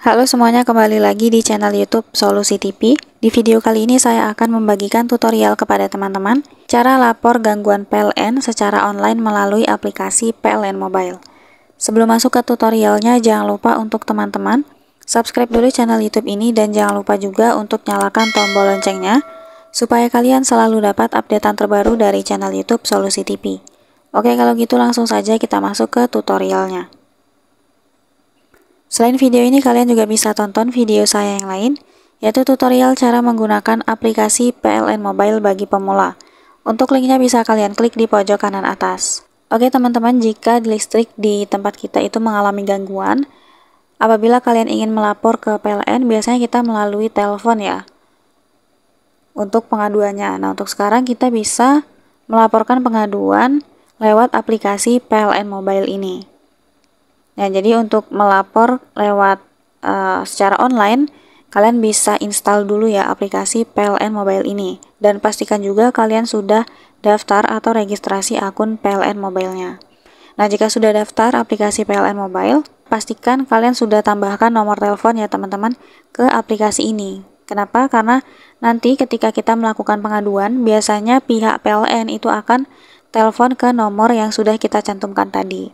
Halo semuanya, kembali lagi di channel YouTube Solusi TV. Di video kali ini saya akan membagikan tutorial kepada teman-teman cara lapor gangguan PLN secara online melalui aplikasi PLN Mobile. Sebelum masuk ke tutorialnya, jangan lupa untuk teman-teman subscribe dulu channel YouTube ini dan jangan lupa juga untuk nyalakan tombol loncengnya supaya kalian selalu dapat updatean terbaru dari channel YouTube Solusi TV. Oke, kalau gitu langsung saja kita masuk ke tutorialnya. Selain video ini, kalian juga bisa tonton video saya yang lain, yaitu tutorial cara menggunakan aplikasi PLN Mobile bagi pemula. Untuk linknya bisa kalian klik di pojok kanan atas. Oke teman-teman, jika listrik di tempat kita itu mengalami gangguan, apabila kalian ingin melapor ke PLN, biasanya kita melalui telepon ya, untuk pengaduannya. Nah, untuk sekarang kita bisa melaporkan pengaduan lewat aplikasi PLN Mobile ini. Nah, jadi untuk melapor lewat uh, secara online, kalian bisa install dulu ya aplikasi PLN Mobile ini. Dan pastikan juga kalian sudah daftar atau registrasi akun PLN Mobile-nya. Nah, jika sudah daftar aplikasi PLN Mobile, pastikan kalian sudah tambahkan nomor telepon ya teman-teman ke aplikasi ini. Kenapa? Karena nanti ketika kita melakukan pengaduan, biasanya pihak PLN itu akan telepon ke nomor yang sudah kita cantumkan tadi.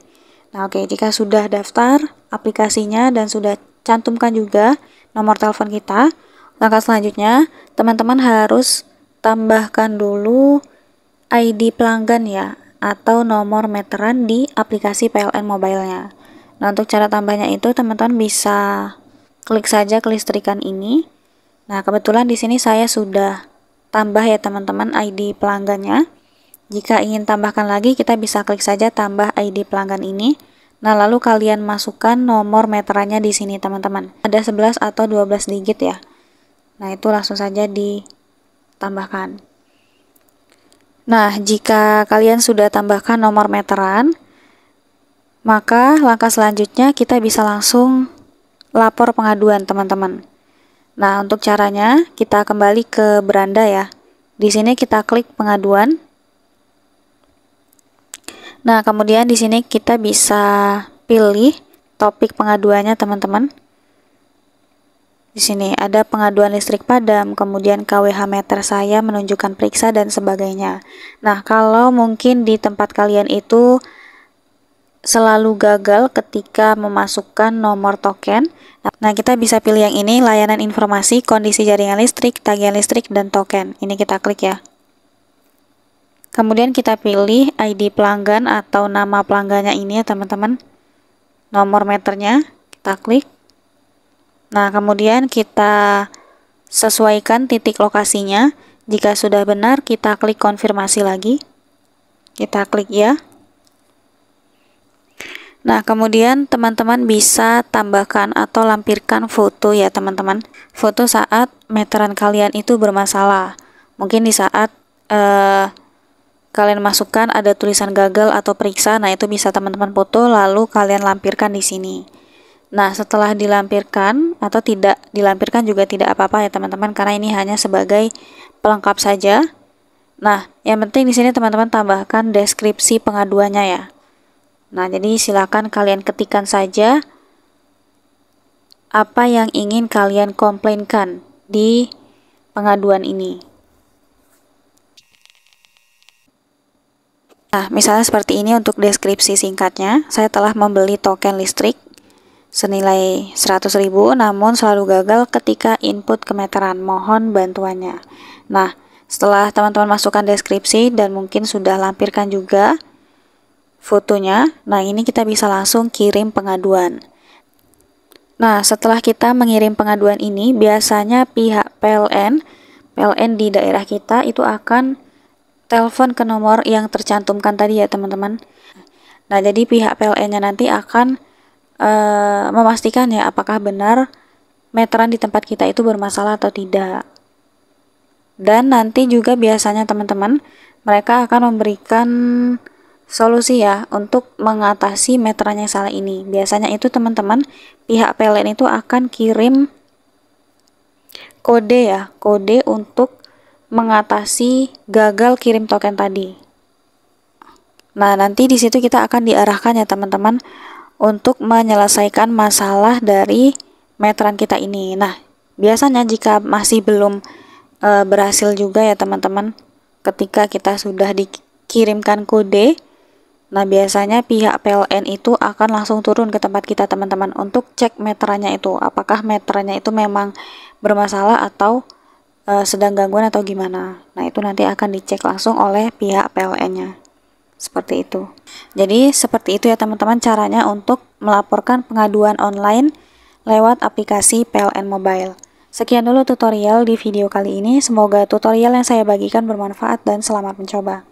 Nah, oke, jika sudah daftar aplikasinya dan sudah cantumkan juga nomor telepon kita, langkah selanjutnya teman-teman harus tambahkan dulu ID pelanggan ya atau nomor meteran di aplikasi PLN mobile-nya. Nah, untuk cara tambahnya itu teman-teman bisa klik saja kelistrikan ini. Nah, kebetulan di sini saya sudah tambah ya teman-teman ID pelanggannya. Jika ingin tambahkan lagi, kita bisa klik saja tambah ID pelanggan ini. Nah, lalu kalian masukkan nomor meterannya di sini, teman-teman. Ada 11 atau 12 digit ya. Nah, itu langsung saja ditambahkan. Nah, jika kalian sudah tambahkan nomor meteran, maka langkah selanjutnya kita bisa langsung lapor pengaduan, teman-teman. Nah, untuk caranya, kita kembali ke beranda ya. Di sini kita klik pengaduan, Nah, kemudian di sini kita bisa pilih topik pengaduannya, teman-teman. Di sini ada pengaduan listrik padam, kemudian KWH meter saya menunjukkan periksa dan sebagainya. Nah, kalau mungkin di tempat kalian itu selalu gagal ketika memasukkan nomor token. Nah, kita bisa pilih yang ini, layanan informasi, kondisi jaringan listrik, tagihan listrik, dan token. Ini kita klik ya kemudian kita pilih ID pelanggan atau nama pelanggannya ini ya teman-teman nomor meternya kita klik nah kemudian kita sesuaikan titik lokasinya jika sudah benar kita klik konfirmasi lagi kita klik ya Nah, kemudian teman-teman bisa tambahkan atau lampirkan foto ya teman-teman. Foto saat meteran kalian itu bermasalah. Mungkin di saat eh, kalian masukkan ada tulisan gagal atau periksa, nah itu bisa teman-teman foto lalu kalian lampirkan di sini. Nah, setelah dilampirkan atau tidak dilampirkan juga tidak apa-apa ya teman-teman karena ini hanya sebagai pelengkap saja. Nah, yang penting di sini teman-teman tambahkan deskripsi pengaduannya ya. Nah, jadi silakan kalian ketikkan saja apa yang ingin kalian komplainkan di pengaduan ini. Nah, misalnya seperti ini untuk deskripsi singkatnya. Saya telah membeli token listrik senilai 100.000 namun selalu gagal ketika input meteran, Mohon bantuannya. Nah, setelah teman-teman masukkan deskripsi dan mungkin sudah lampirkan juga fotonya, nah ini kita bisa langsung kirim pengaduan. Nah, setelah kita mengirim pengaduan ini, biasanya pihak PLN, PLN di daerah kita itu akan telepon ke nomor yang tercantumkan tadi ya teman-teman. Nah jadi pihak PLN-nya nanti akan uh, memastikan ya apakah benar meteran di tempat kita itu bermasalah atau tidak. Dan nanti juga biasanya teman-teman mereka akan memberikan solusi ya untuk mengatasi meteran yang salah ini. Biasanya itu teman-teman pihak PLN itu akan kirim kode ya, kode untuk mengatasi gagal kirim token tadi. Nah, nanti di situ kita akan diarahkan ya teman-teman untuk menyelesaikan masalah dari meteran kita ini. Nah, biasanya jika masih belum e, berhasil juga ya teman-teman, ketika kita sudah dikirimkan kode, nah biasanya pihak PLN itu akan langsung turun ke tempat kita teman-teman untuk cek meterannya itu, apakah meterannya itu memang bermasalah atau Eh, sedang gangguan atau gimana. Nah, itu nanti akan dicek langsung oleh pihak PLN-nya. Seperti itu. Jadi, seperti itu ya teman-teman caranya untuk melaporkan pengaduan online lewat aplikasi PLN Mobile. Sekian dulu tutorial di video kali ini. Semoga tutorial yang saya bagikan bermanfaat dan selamat mencoba.